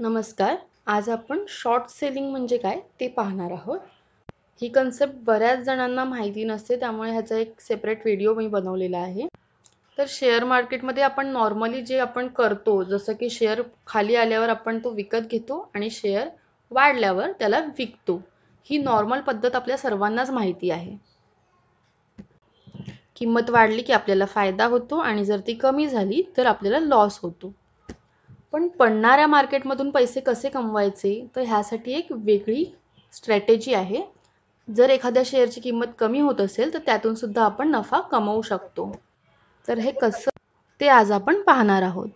नमस्कार आज आपण शॉर्ट सेलिंग म्हणजे काय ते पाहणार आहोत ही कन्सेप्ट बऱ्याच जणांना माहिती नसते त्यामुळे ह्याचा एक सेपरेट व्हिडिओ मी बनवलेला आहे तर शेअर मार्केटमध्ये आपण नॉर्मली जे आपण करतो जसं की शेअर खाली आल्यावर आपण तो विकत घेतो आणि शेअर वाढल्यावर त्याला विकतो ही नॉर्मल पद्धत आपल्या सर्वांनाच माहिती आहे किंमत वाढली की आपल्याला फायदा होतो आणि जर ती कमी झाली तर आपल्याला लॉस होतो पण पडणाऱ्या मार्केटमधून पैसे कसे कमवायचे तर ह्यासाठी एक वेगळी स्ट्रॅटेजी आहे जर एखाद्या शेअरची किंमत कमी होत असेल तर त्यातून सुद्धा आपण नफा कमवू शकतो तर हे कसं ते आज आपण पाहणार आहोत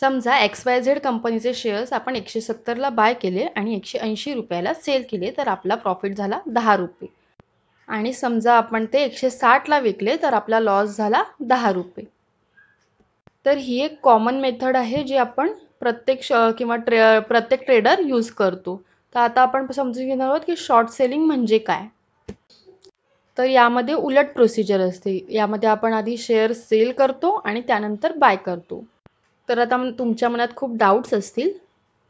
समजा एक्स वाय झेड कंपनीचे शेअर्स आपण एकशे सत्तरला बाय केले आणि एकशे ऐंशी रुपयाला सेल केले तर आपला प्रॉफिट झाला दहा रुपये आणि समजा आपण ते एकशे साठला विकले तर आपला लॉस झाला दहा रुपये तर ही एक कॉमन मेथड आहे जी आपण प्रत्येक श किंवा ट्रे प्रत्येक ट्रेडर यूज करतो तर आता आपण समजून घेणार आहोत की शॉर्ट सेलिंग म्हणजे काय तर यामध्ये उलट प्रोसिजर असते यामध्ये आपण आधी शेअर सेल करतो आणि त्यानंतर बाय करतो तर आता तुमच्या मनात खूप डाऊट्स असतील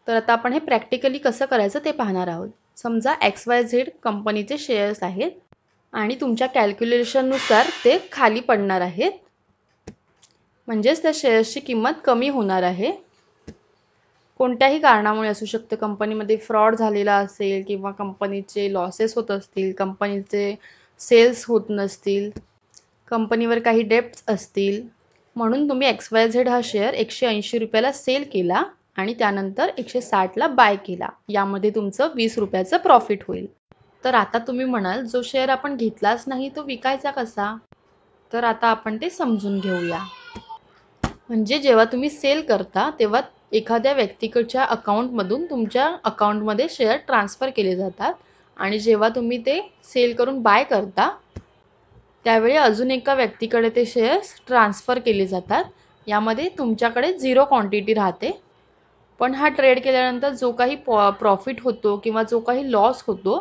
तर आता आपण हे प्रॅक्टिकली कसं करायचं ते पाहणार आहोत समजा एक्स वाय झेड कंपनीचे शेअर्स आहेत आणि तुमच्या कॅल्क्युलेशननुसार ते खाली पडणार आहेत म्हणजेच त्या शेअर्सची किंमत कमी होणार आहे कोणत्याही कारणामुळे असू शकतं कंपनीमध्ये फ्रॉड झालेला असेल किंवा कंपनीचे लॉसेस होत असतील कंपनीचे सेल्स होत नसतील कंपनीवर काही डेप्ट्स असतील म्हणून तुम्ही एक्स वाय झेड हा शेअर एकशे ऐंशी रुपयाला सेल केला आणि त्यानंतर एकशे साठला बाय केला यामध्ये तुमचं वीस रुपयाचं प्रॉफिट होईल तर आता तुम्ही म्हणाल जो शेअर आपण घेतलाच नाही तो विकायचा कसा तर आता आपण ते समजून घेऊया म्हणजे जेव्हा तुम्ही सेल करता तेव्हा एखाद्या व्यक्तीकडच्या अकाउंटमधून तुमच्या अकाऊंटमध्ये शेअर ट्रान्सफर केले जातात आणि जेव्हा तुम्ही ते सेल करून बाय करता त्यावेळी अजून एका व्यक्तीकडे ते शेअर्स ट्रान्सफर केले जातात यामध्ये तुमच्याकडे झिरो क्वांटिटी राहते पण हा ट्रेड केल्यानंतर जो काही पॉ प्रॉफिट होतो किंवा जो काही लॉस होतो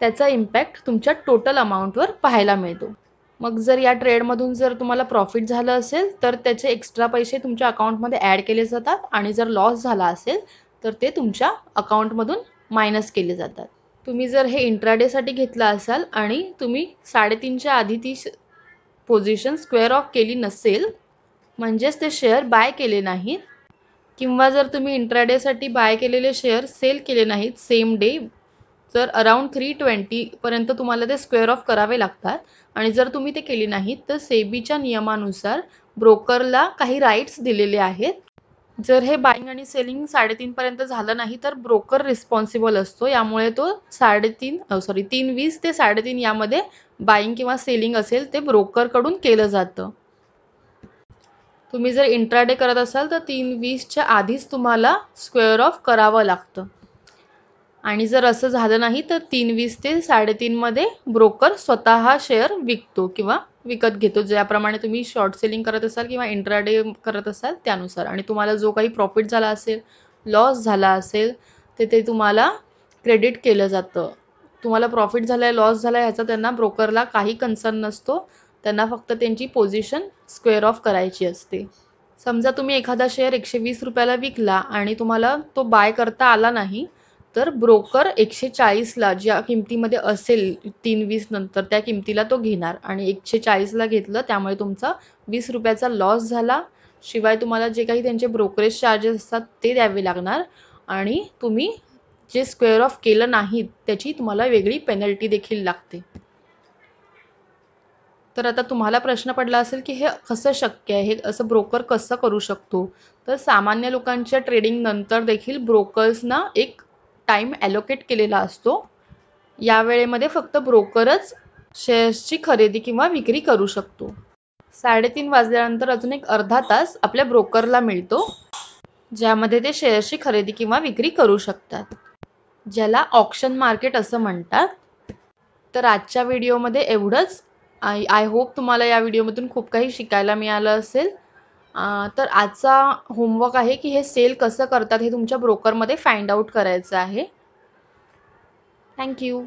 त्याचा इम्पॅक्ट तुमच्या टोटल अमाऊंटवर पाहायला मिळतो मग जर या ट्रेडमधून जर तुम्हाला प्रॉफिट झालं असेल तर त्याचे एक्स्ट्रा पैसे तुमच्या अकाउंटमध्ये ॲड केले जातात आणि जर लॉस झाला असेल तर ते तुमच्या अकाउंटमधून मायनस केले जातात तुम्ही जर हे इंट्राडेसाठी घेतलं असाल आणि तुम्ही साडेतीनच्या आधी ती पोझिशन स्क्वेअर ऑफ केली नसेल म्हणजेच ते शेअर बाय केले नाहीत किंवा जर तुम्ही इंट्राडेसाठी बाय केलेले शेअर सेल केले नाहीत सेम डे तर अराउंड थ्री ट्वेंटीपर्यंत तुम्हाला ते स्क्वेअर ऑफ करावे लागतात आणि जर तुम्ही ते केले नाहीत तर सेबीच्या नियमानुसार ब्रोकरला काही राईट्स दिलेले आहेत जर हे बाईंग आणि सेलिंग साडेतीनपर्यंत झालं नाही तर ब्रोकर रिस्पॉन्सिबल असतो यामुळे तो साडेतीन सॉरी तीन वीस ते साडेतीन यामध्ये बाईंग किंवा सेलिंग असेल ते ब्रोकरकडून केलं जातं तुम्ही जर इंट्राडे करत असाल तर तीन वीसच्या आधीच तुम्हाला स्क्वेअर ऑफ करावं लागतं आणि जर असं झालं नाही तर तीन वीस ते साडेतीनमध्ये ब्रोकर स्वतः शेअर विकतो किंवा विकत घेतो ज्याप्रमाणे तुम्ही शॉर्ट सेलिंग करत असाल किंवा इंट्राडे करत असाल त्यानुसार आणि तुम्हाला जो काही प्रॉफिट झाला असेल लॉस झाला असेल ते ते तुम्हाला क्रेडिट केलं जातं तुम्हाला प्रॉफिट झाला आहे लॉस झाला आहे ह्याचा त्यांना ब्रोकरला काही कन्सर्न नसतो त्यांना फक्त त्यांची पोझिशन स्क्वेअर ऑफ करायची असते समजा तुम्ही एखादा शेअर एकशे वीस रुपयाला विकला आणि तुम्हाला तो बाय करता आला नाही तर ब्रोकर एकशे चाळीसला ज्या किमतीमध्ये असेल तीन वीस नंतर त्या किमतीला तो घेणार आणि एकशे चाळीसला घेतलं त्यामुळे तुमचा वीस रुपयाचा लॉस झाला शिवाय तुम्हाला जे काही त्यांचे ब्रोकरेज चार्जेस असतात ते द्यावे लागणार आणि तुम्ही जे स्क्वेअर ऑफ केलं नाही त्याची तुम्हाला वेगळी पेनल्टी देखील लागते तर आता तुम्हाला प्रश्न पडला असेल की हे कसं शक्य आहे हे असं ब्रोकर कसं करू शकतो तर सामान्य लोकांच्या ट्रेडिंग नंतर देखील ब्रोकर्सना एक टाईम ॲलोकेट केलेला असतो या वेळेमध्ये फक्त ब्रोकरच शेअर्सची खरेदी किंवा विक्री करू शकतो साडेतीन वाजल्यानंतर अजून एक अर्धा तास आपल्या ब्रोकरला मिळतो ज्यामध्ये ते शेअर्सची खरेदी किंवा विक्री करू शकतात ज्याला ऑप्शन मार्केट असं म्हणतात तर आजच्या व्हिडिओमध्ये एवढंच आय आय होप तुम्हाला या व्हिडिओमधून खूप काही शिकायला मिळालं असेल तर आजचा होमवर्क आहे की हे सेल कसं करतात हे तुमच्या ब्रोकरमध्ये फाइंड आउट करायचं आहे थँक्यू